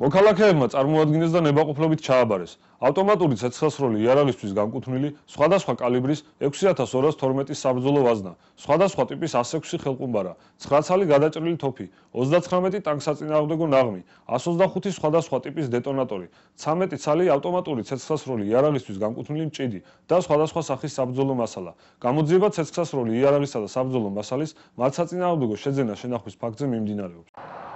მოქალაქეებმა წარმოადგენეს და ნებაყოფლობით ჩააბარეს ავტომატური ცეცხლსროლი იარაღისთვის განკუთვნილი სხვადასხვა კალიბრის 6212 საბრძოლო ვაზნა, სხვადასხვა ტიპის 106 ხელყუმბარა, 9 ცალი გადაჭრილი თოფი, 39 ტანკსაწინააღმდეგო ნაღმი, 125 სხვადასხვა ტიპის დეტონატორი, 13 ცალი ავტომატური ცეცხლსროლი იარაღისთვის განკუთვნილი მჭიდი და სხვადასხვა სახის საბრძოლო მასალა. გამოძიება ცეცხლსროლი იარაღისა და საბრძოლო მასალის მარცხაწინააღმდეგო შეძენა შენახვის ფაქტზე მიმდინარეობს.